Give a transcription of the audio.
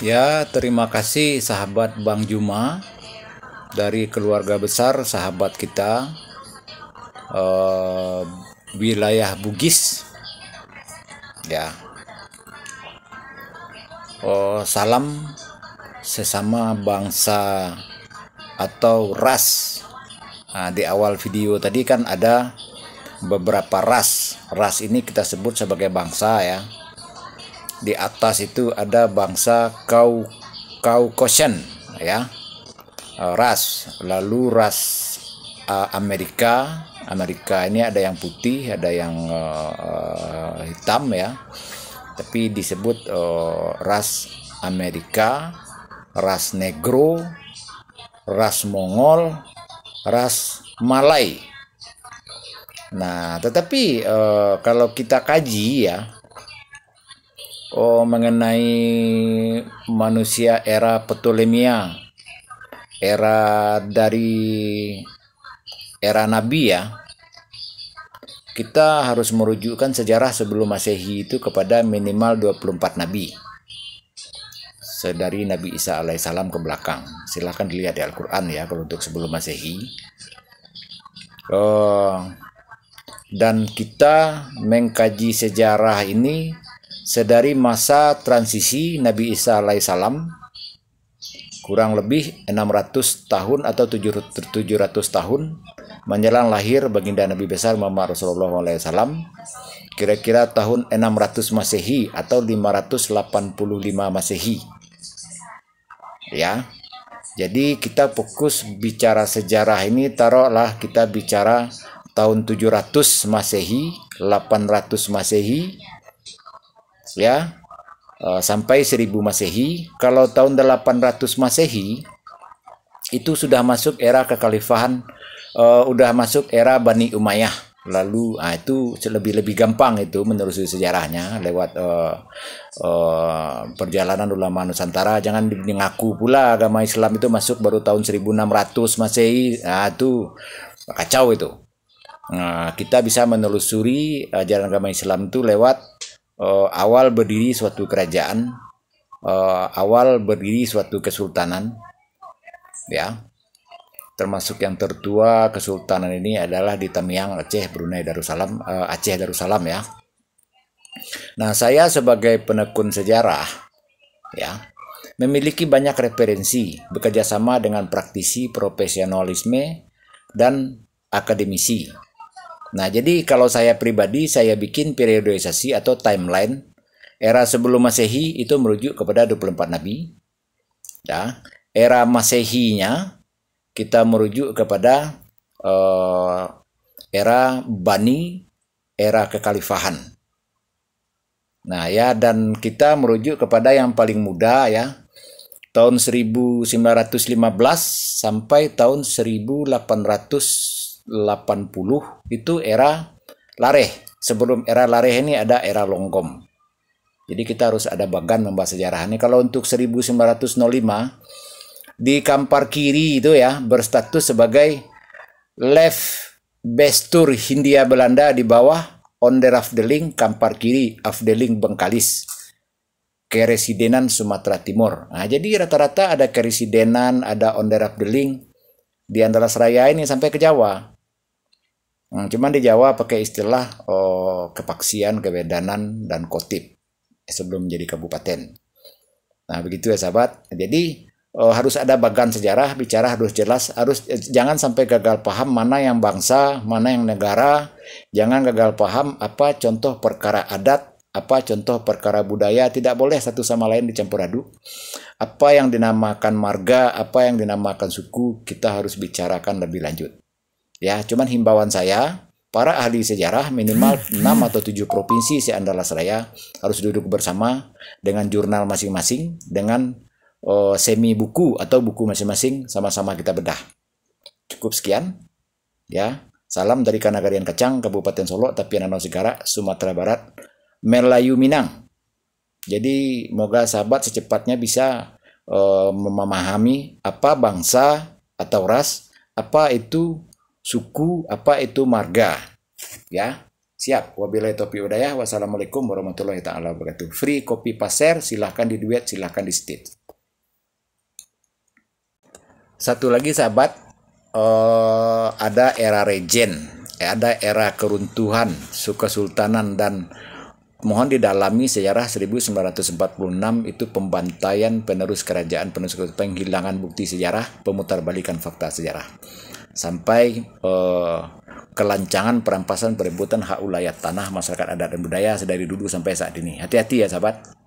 Ya, terima kasih sahabat Bang Juma dari keluarga besar sahabat kita eh, wilayah Bugis. Ya. Oh, salam sesama bangsa atau ras. Nah, di awal video tadi kan ada beberapa ras. Ras ini kita sebut sebagai bangsa ya di atas itu ada bangsa kau kau koshen ya e, ras lalu ras Amerika Amerika ini ada yang putih ada yang uh, hitam ya tapi disebut uh, ras Amerika ras Negro ras Mongol ras Malay nah tetapi uh, kalau kita kaji ya oh, mengenai manusia era Ptolemia, era dari era Nabi ya, kita harus merujukkan sejarah sebelum masehi itu kepada minimal 24 nabi Sedari Nabi Isa alaihissalam ke belakang. Silahkan dilihat di Al-Quran ya kalau untuk sebelum masehi. Oh, dan kita mengkaji sejarah ini sedari masa transisi Nabi Isa alaihissalam kurang lebih 600 tahun atau 700 tahun menjelang lahir baginda Nabi besar Muhammad Rasulullah alaihissalam kira-kira tahun 600 Masehi atau 585 Masehi ya jadi kita fokus bicara sejarah ini taruhlah kita bicara tahun 700 Masehi, 800 Masehi, ya eh, sampai 1000 Masehi. Kalau tahun 800 Masehi itu sudah masuk era kekhalifahan uh, udah masuk era Bani Umayyah. Lalu nah itu lebih lebih gampang itu menelusuri sejarahnya lewat uh, uh, perjalanan ulama Nusantara. Jangan mengaku pula agama Islam itu masuk baru tahun 1600 Masehi. Nah, itu kacau itu. Nah, kita bisa menelusuri ajaran agama Islam itu lewat uh, awal berdiri suatu kerajaan, uh, awal berdiri suatu kesultanan, ya. Termasuk yang tertua kesultanan ini adalah di Tamiang Aceh Brunei Darussalam uh, Aceh Darussalam ya. Nah, saya sebagai penekun sejarah ya, memiliki banyak referensi bekerjasama dengan praktisi profesionalisme dan akademisi Nah, jadi kalau saya pribadi, saya bikin periodisasi atau timeline era sebelum Masehi itu merujuk kepada 24 nabi. Ya. Era Masehinya kita merujuk kepada uh, era Bani, era kekhalifahan. Nah, ya dan kita merujuk kepada yang paling muda ya, tahun 1915 sampai tahun 1800 80 itu era Lareh. Sebelum era Lareh ini ada era longkom Jadi kita harus ada bagan membahas sejarah ini. Kalau untuk 1905 di kampar kiri itu ya berstatus sebagai Left Bestur Hindia Belanda di bawah Onder Afdeling Kampar Kiri Afdeling Bengkalis Keresidenan Sumatera Timur. Nah, jadi rata-rata ada Keresidenan, ada Onder Afdeling di Andalas Raya ini sampai ke Jawa. Hmm, cuman di Jawa pakai istilah oh, kepaksian, kewedanan, dan kotip sebelum menjadi kabupaten. Nah begitu ya sahabat. Jadi oh, harus ada bagan sejarah, bicara harus jelas, harus eh, jangan sampai gagal paham mana yang bangsa, mana yang negara, jangan gagal paham apa contoh perkara adat, apa contoh perkara budaya, tidak boleh satu sama lain dicampur aduk. Apa yang dinamakan marga, apa yang dinamakan suku, kita harus bicarakan lebih lanjut. Ya, cuman himbauan saya, para ahli sejarah minimal 6 atau 7 provinsi seandalas saya harus duduk bersama dengan jurnal masing-masing, dengan uh, semi buku atau buku masing-masing sama-sama kita bedah. Cukup sekian. Ya, salam dari Kanagarian Kacang Kabupaten Solo, Tapianano Segara, Sumatera Barat, Melayu Minang. Jadi, moga sahabat secepatnya bisa uh, memahami apa bangsa atau ras, apa itu suku, apa itu marga. Ya, siap. Wabillahi taufiq ya Wassalamualaikum warahmatullahi taala wabarakatuh. Free kopi pasir, silahkan di duet, silahkan di state. Satu lagi sahabat, uh, ada era regen eh, ada era keruntuhan, sultanan dan mohon didalami sejarah 1946 itu pembantaian penerus kerajaan penerus penghilangan bukti sejarah pemutarbalikan fakta sejarah sampai uh, kelancangan perampasan perebutan hak ulayat tanah masyarakat adat dan budaya sedari dulu sampai saat ini. Hati-hati ya sahabat.